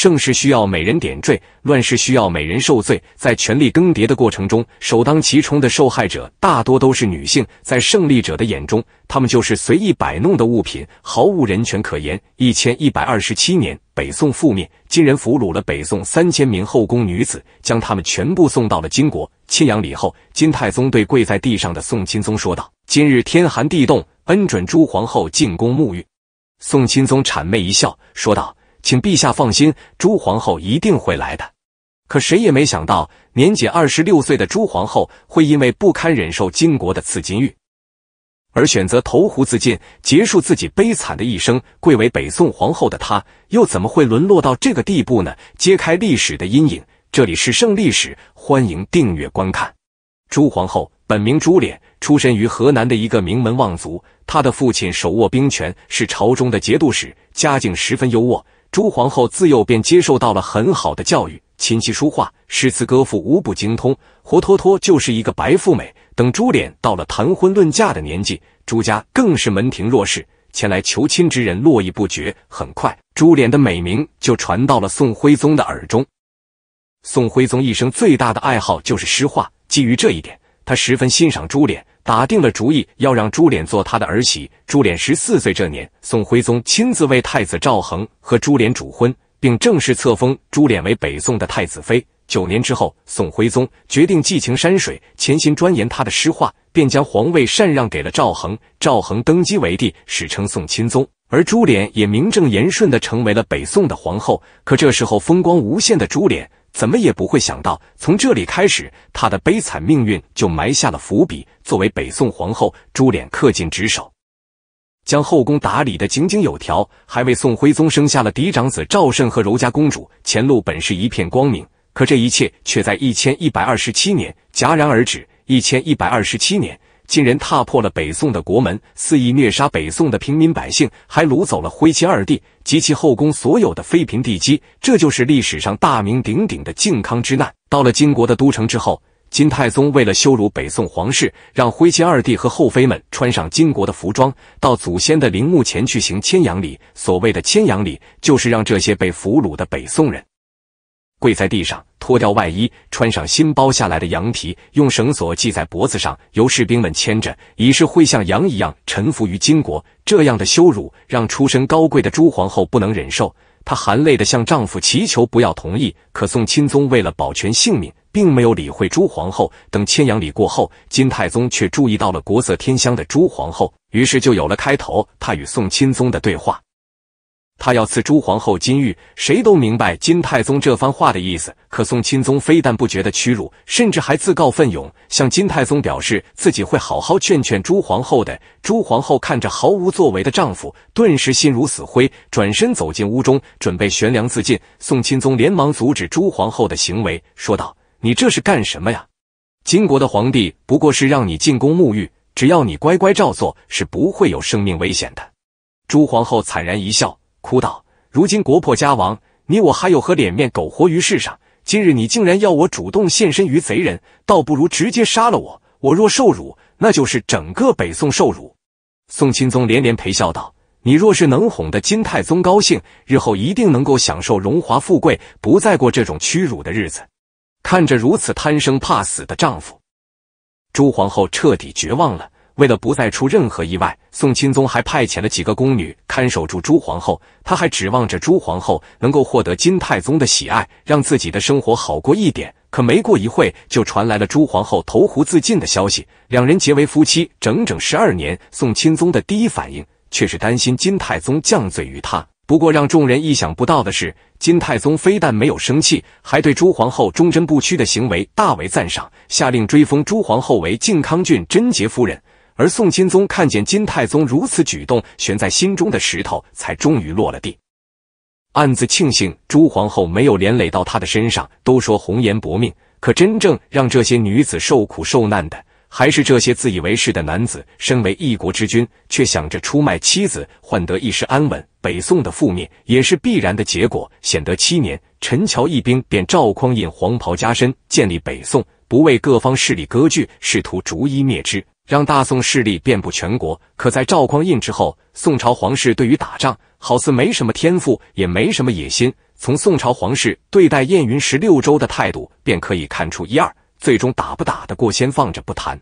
盛世需要美人点缀，乱世需要美人受罪。在权力更迭的过程中，首当其冲的受害者大多都是女性。在胜利者的眼中，她们就是随意摆弄的物品，毫无人权可言。一千一百二十七年，北宋覆灭，金人俘虏了北宋三千名后宫女子，将她们全部送到了金国。庆阳礼后，金太宗对跪在地上的宋钦宗说道：“今日天寒地冻，恩准朱皇后进宫沐浴。”宋钦宗谄媚一笑，说道。请陛下放心，朱皇后一定会来的。可谁也没想到，年仅二十六岁的朱皇后会因为不堪忍受金国的赐金玉，而选择投湖自尽，结束自己悲惨的一生。贵为北宋皇后的她，又怎么会沦落到这个地步呢？揭开历史的阴影，这里是《圣历史》，欢迎订阅观看。朱皇后本名朱脸，出身于河南的一个名门望族，她的父亲手握兵权，是朝中的节度使，家境十分优渥。朱皇后自幼便接受到了很好的教育，琴棋书画、诗词歌赋无不精通，活脱脱就是一个白富美。等朱琏到了谈婚论嫁的年纪，朱家更是门庭若市，前来求亲之人络绎不绝。很快，朱琏的美名就传到了宋徽宗的耳中。宋徽宗一生最大的爱好就是诗画，基于这一点。他十分欣赏朱琏，打定了主意要让朱琏做他的儿媳。朱琏十四岁这年，宋徽宗亲自为太子赵恒和朱琏主婚，并正式册封朱琏为北宋的太子妃。九年之后，宋徽宗决定寄情山水，潜心钻研他的诗画，便将皇位禅让给了赵恒。赵恒登基为帝，史称宋钦宗，而朱琏也名正言顺的成为了北宋的皇后。可这时候，风光无限的朱琏。怎么也不会想到，从这里开始，她的悲惨命运就埋下了伏笔。作为北宋皇后，朱琏恪尽职守，将后宫打理的井井有条，还为宋徽宗生下了嫡长子赵慎和柔嘉公主。前路本是一片光明，可这一切却在一千一百二十七年戛然而止。一千一百二十七年。金人踏破了北宋的国门，肆意虐杀北宋的平民百姓，还掳走了徽钦二帝及其后宫所有的妃嫔帝姬，这就是历史上大名鼎鼎的靖康之难。到了金国的都城之后，金太宗为了羞辱北宋皇室，让徽钦二帝和后妃们穿上金国的服装，到祖先的陵墓前去行牵羊礼。所谓的牵羊礼，就是让这些被俘虏的北宋人。跪在地上，脱掉外衣，穿上新剥下来的羊皮，用绳索系在脖子上，由士兵们牵着，以示会像羊一样臣服于金国。这样的羞辱让出身高贵的朱皇后不能忍受，她含泪的向丈夫祈求不要同意。可宋钦宗为了保全性命，并没有理会朱皇后。等牵羊礼过后，金太宗却注意到了国色天香的朱皇后，于是就有了开头他与宋钦宗的对话。他要赐朱皇后金玉，谁都明白金太宗这番话的意思。可宋钦宗非但不觉得屈辱，甚至还自告奋勇，向金太宗表示自己会好好劝劝朱皇后的。朱皇后看着毫无作为的丈夫，顿时心如死灰，转身走进屋中，准备悬梁自尽。宋钦宗连忙阻止朱皇后的行为，说道：“你这是干什么呀？金国的皇帝不过是让你进宫沐浴，只要你乖乖照做，是不会有生命危险的。”朱皇后惨然一笑。哭道：“如今国破家亡，你我还有何脸面苟活于世上？今日你竟然要我主动献身于贼人，倒不如直接杀了我。我若受辱，那就是整个北宋受辱。”宋钦宗连连陪笑道：“你若是能哄得金太宗高兴，日后一定能够享受荣华富贵，不再过这种屈辱的日子。”看着如此贪生怕死的丈夫，朱皇后彻底绝望了。为了不再出任何意外，宋钦宗还派遣了几个宫女看守住朱皇后，他还指望着朱皇后能够获得金太宗的喜爱，让自己的生活好过一点。可没过一会，就传来了朱皇后投湖自尽的消息。两人结为夫妻整整十二年，宋钦宗的第一反应却是担心金太宗降罪于他。不过，让众人意想不到的是，金太宗非但没有生气，还对朱皇后忠贞不屈的行为大为赞赏，下令追封朱皇后为靖康郡贞洁夫人。而宋钦宗看见金太宗如此举动，悬在心中的石头才终于落了地，暗自庆幸朱皇后没有连累到他的身上。都说红颜薄命，可真正让这些女子受苦受难的，还是这些自以为是的男子。身为一国之君，却想着出卖妻子，换得一时安稳。北宋的覆灭也是必然的结果。显德七年，陈桥一兵便赵匡胤黄袍加身，建立北宋，不为各方势力割据，试图逐一灭之。让大宋势力遍布全国，可在赵匡胤之后，宋朝皇室对于打仗好似没什么天赋，也没什么野心。从宋朝皇室对待燕云十六州的态度便可以看出一二。最终打不打得过，先放着不谈，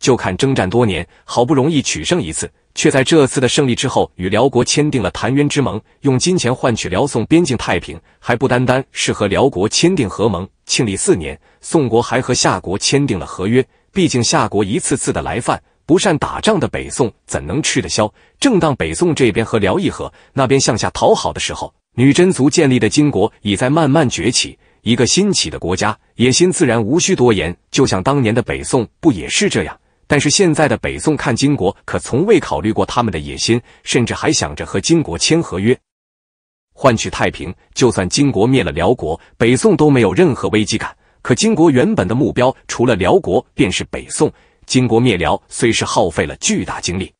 就看征战多年，好不容易取胜一次，却在这次的胜利之后与辽国签订了澶渊之盟，用金钱换取辽宋边境太平。还不单单是和辽国签订和盟，庆历四年，宋国还和夏国签订了合约。毕竟夏国一次次的来犯，不善打仗的北宋怎能吃得消？正当北宋这边和辽议和，那边向下讨好的时候，女真族建立的金国已在慢慢崛起。一个新起的国家，野心自然无需多言。就像当年的北宋，不也是这样？但是现在的北宋看金国，可从未考虑过他们的野心，甚至还想着和金国签合约，换取太平。就算金国灭了辽国，北宋都没有任何危机感。可金国原本的目标除了辽国便是北宋。金国灭辽虽是耗费了巨大精力，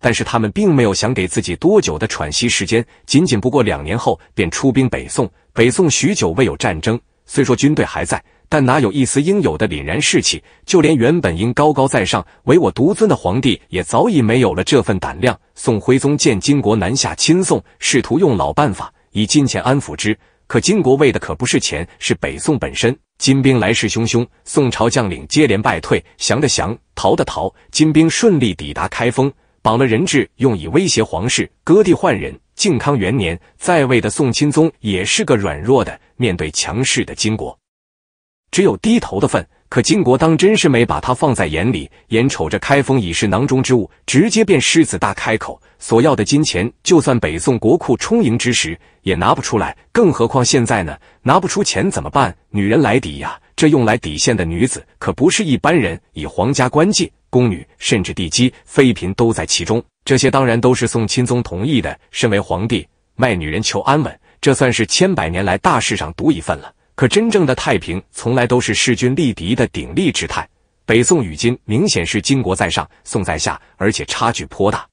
但是他们并没有想给自己多久的喘息时间。仅仅不过两年后，便出兵北宋。北宋许久未有战争，虽说军队还在，但哪有一丝应有的凛然士气？就连原本应高高在上、唯我独尊的皇帝，也早已没有了这份胆量。宋徽宗见金国南下侵宋，试图用老办法以金钱安抚之。可金国为的可不是钱，是北宋本身。金兵来势汹汹，宋朝将领接连败退，降的降，逃的逃。金兵顺利抵达开封，绑了人质，用以威胁皇室，割地换人。靖康元年，在位的宋钦宗也是个软弱的，面对强势的金国，只有低头的份。可金国当真是没把他放在眼里，眼瞅着开封已是囊中之物，直接便狮子大开口索要的金钱，就算北宋国库充盈之时也拿不出来，更何况现在呢？拿不出钱怎么办？女人来抵呀！这用来抵现的女子可不是一般人，以皇家官妓、宫女，甚至地基、妃嫔都在其中。这些当然都是宋钦宗同意的。身为皇帝卖女人求安稳，这算是千百年来大事上独一份了。可真正的太平从来都是势均力敌的鼎立之态。北宋与金明显是金国在上，宋在下，而且差距颇大。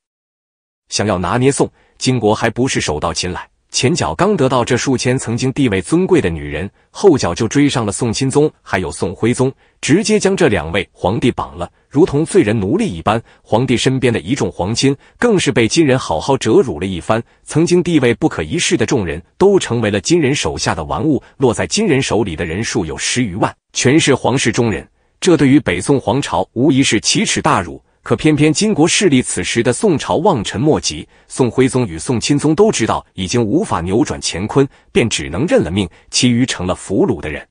想要拿捏宋，金国还不是手到擒来。前脚刚得到这数千曾经地位尊贵的女人，后脚就追上了宋钦宗还有宋徽宗，直接将这两位皇帝绑了，如同罪人奴隶一般。皇帝身边的一众皇亲，更是被金人好好折辱了一番。曾经地位不可一世的众人，都成为了金人手下的玩物。落在金人手里的人数有十余万，全是皇室中人。这对于北宋皇朝，无疑是奇耻大辱。可偏偏金国势力此时的宋朝望尘莫及，宋徽宗与宋钦宗都知道已经无法扭转乾坤，便只能认了命。其余成了俘虏的人，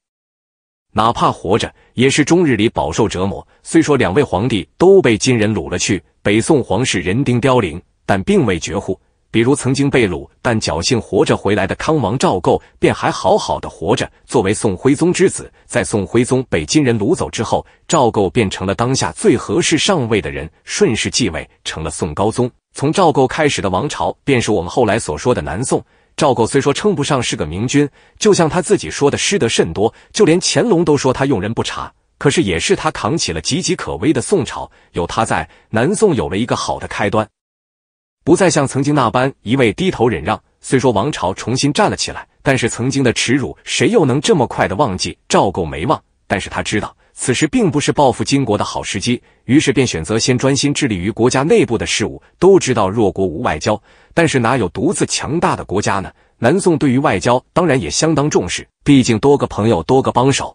哪怕活着，也是终日里饱受折磨。虽说两位皇帝都被金人掳了去，北宋皇室人丁凋零，但并未绝户。比如曾经被掳但侥幸活着回来的康王赵构，便还好好的活着。作为宋徽宗之子，在宋徽宗被金人掳走之后，赵构变成了当下最合适上位的人，顺势继位，成了宋高宗。从赵构开始的王朝，便是我们后来所说的南宋。赵构虽说称不上是个明君，就像他自己说的，失德甚多，就连乾隆都说他用人不察。可是也是他扛起了岌岌可危的宋朝，有他在，南宋有了一个好的开端。不再像曾经那般一味低头忍让。虽说王朝重新站了起来，但是曾经的耻辱，谁又能这么快的忘记？赵构没忘，但是他知道此时并不是报复金国的好时机，于是便选择先专心致力于国家内部的事务。都知道弱国无外交，但是哪有独自强大的国家呢？南宋对于外交当然也相当重视，毕竟多个朋友多个帮手。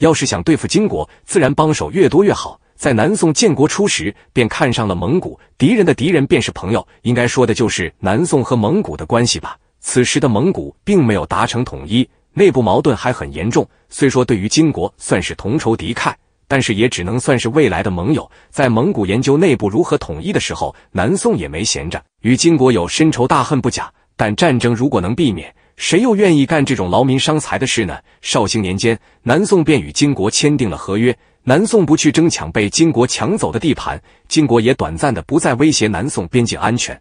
要是想对付金国，自然帮手越多越好。在南宋建国初时，便看上了蒙古。敌人的敌人便是朋友，应该说的就是南宋和蒙古的关系吧。此时的蒙古并没有达成统一，内部矛盾还很严重。虽说对于金国算是同仇敌忾，但是也只能算是未来的盟友。在蒙古研究内部如何统一的时候，南宋也没闲着。与金国有深仇大恨不假，但战争如果能避免，谁又愿意干这种劳民伤财的事呢？绍兴年间，南宋便与金国签订了合约。南宋不去争抢被金国抢走的地盘，金国也短暂的不再威胁南宋边境安全。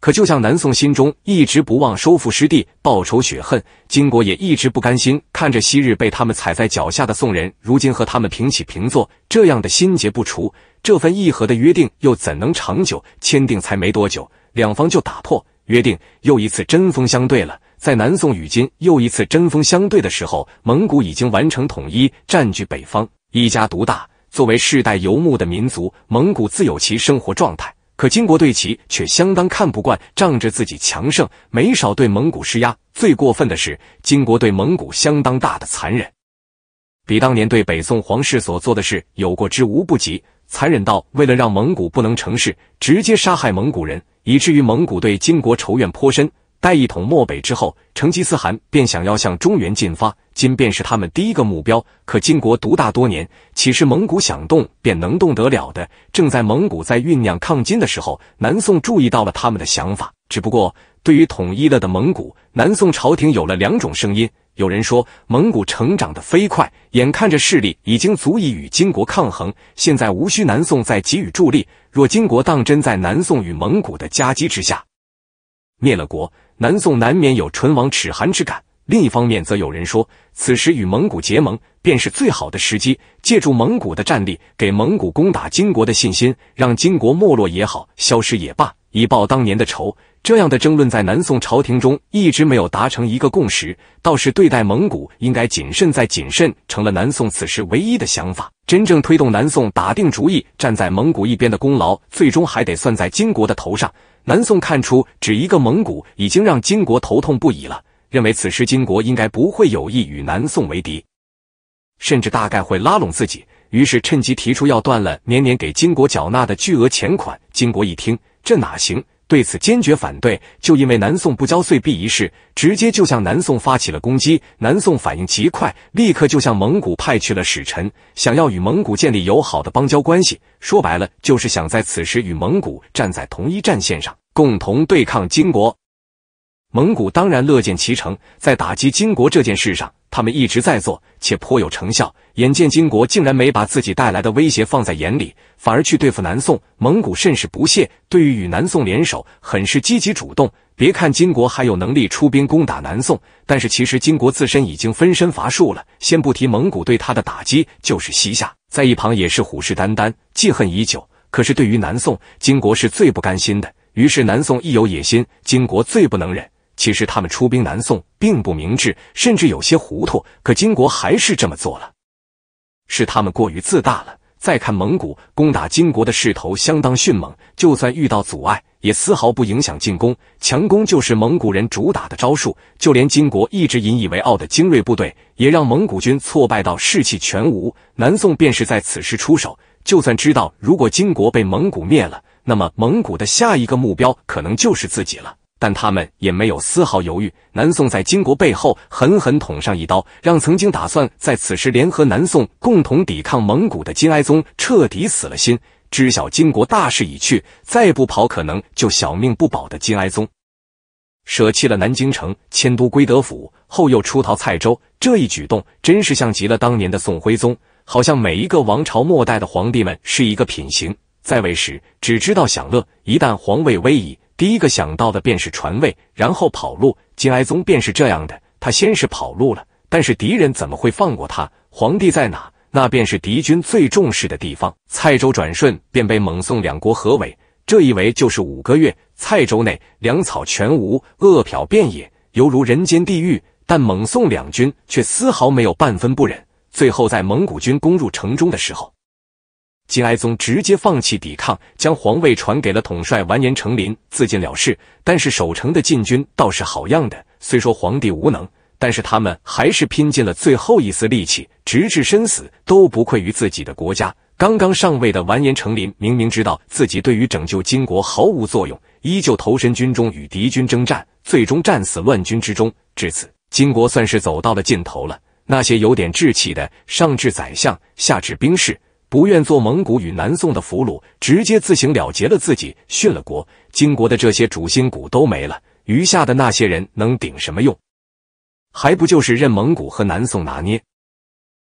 可就像南宋心中一直不忘收复失地、报仇雪恨，金国也一直不甘心看着昔日被他们踩在脚下的宋人，如今和他们平起平坐。这样的心结不除，这份议和的约定又怎能长久？签订才没多久，两方就打破约定，又一次针锋相对了。在南宋与金又一次针锋相对的时候，蒙古已经完成统一，占据北方。一家独大。作为世代游牧的民族，蒙古自有其生活状态。可金国对其却相当看不惯，仗着自己强盛，没少对蒙古施压。最过分的是，金国对蒙古相当大的残忍，比当年对北宋皇室所做的事有过之无不及。残忍到为了让蒙古不能成事，直接杀害蒙古人，以至于蒙古对金国仇怨颇深。待一统漠北之后，成吉思汗便想要向中原进发，金便是他们第一个目标。可金国独大多年，岂是蒙古想动便能动得了的？正在蒙古在酝酿抗金的时候，南宋注意到了他们的想法。只不过，对于统一了的蒙古，南宋朝廷有了两种声音：有人说，蒙古成长的飞快，眼看着势力已经足以与金国抗衡，现在无需南宋再给予助力。若金国当真在南宋与蒙古的夹击之下灭了国，南宋难免有唇亡齿寒之感，另一方面则有人说，此时与蒙古结盟便是最好的时机，借助蒙古的战力，给蒙古攻打金国的信心，让金国没落也好，消失也罢。以报当年的仇，这样的争论在南宋朝廷中一直没有达成一个共识，倒是对待蒙古应该谨慎再谨慎，成了南宋此时唯一的想法。真正推动南宋打定主意站在蒙古一边的功劳，最终还得算在金国的头上。南宋看出，只一个蒙古已经让金国头痛不已了，认为此时金国应该不会有意与南宋为敌，甚至大概会拉拢自己。于是趁机提出要断了年年给金国缴纳的巨额钱款。金国一听。这哪行？对此坚决反对。就因为南宋不交岁币一事，直接就向南宋发起了攻击。南宋反应极快，立刻就向蒙古派去了使臣，想要与蒙古建立友好的邦交关系。说白了，就是想在此时与蒙古站在同一战线上，共同对抗金国。蒙古当然乐见其成，在打击金国这件事上。他们一直在做，且颇有成效。眼见金国竟然没把自己带来的威胁放在眼里，反而去对付南宋，蒙古甚是不屑。对于与南宋联手，很是积极主动。别看金国还有能力出兵攻打南宋，但是其实金国自身已经分身乏术了。先不提蒙古对他的打击，就是西夏在一旁也是虎视眈眈，记恨已久。可是对于南宋，金国是最不甘心的。于是南宋一有野心，金国最不能忍。其实他们出兵南宋并不明智，甚至有些糊涂。可金国还是这么做了，是他们过于自大了。再看蒙古攻打金国的势头相当迅猛，就算遇到阻碍，也丝毫不影响进攻。强攻就是蒙古人主打的招数，就连金国一直引以为傲的精锐部队，也让蒙古军挫败到士气全无。南宋便是在此时出手，就算知道如果金国被蒙古灭了，那么蒙古的下一个目标可能就是自己了。但他们也没有丝毫犹豫，南宋在金国背后狠狠捅上一刀，让曾经打算在此时联合南宋共同抵抗蒙古的金哀宗彻底死了心。知晓金国大势已去，再不跑可能就小命不保的金哀宗，舍弃了南京城，迁都归德府，后又出逃蔡州。这一举动真是像极了当年的宋徽宗，好像每一个王朝末代的皇帝们是一个品行，在位时只知道享乐，一旦皇位危矣。第一个想到的便是传位，然后跑路。金哀宗便是这样的，他先是跑路了，但是敌人怎么会放过他？皇帝在哪？那便是敌军最重视的地方。蔡州转瞬便被蒙宋两国合围，这一围就是五个月。蔡州内粮草全无，饿殍遍野，犹如人间地狱。但蒙宋两军却丝毫没有半分不忍。最后在蒙古军攻入城中的时候。金哀宗直接放弃抵抗，将皇位传给了统帅完颜成林，自尽了事。但是守城的禁军倒是好样的，虽说皇帝无能，但是他们还是拼尽了最后一丝力气，直至身死都不愧于自己的国家。刚刚上位的完颜成林明明知道自己对于拯救金国毫无作用，依旧投身军中与敌军征战，最终战死乱军之中。至此，金国算是走到了尽头了。那些有点志气的，上至宰相，下至兵士。不愿做蒙古与南宋的俘虏，直接自行了结了自己，殉了国。金国的这些主心骨都没了，余下的那些人能顶什么用？还不就是任蒙古和南宋拿捏？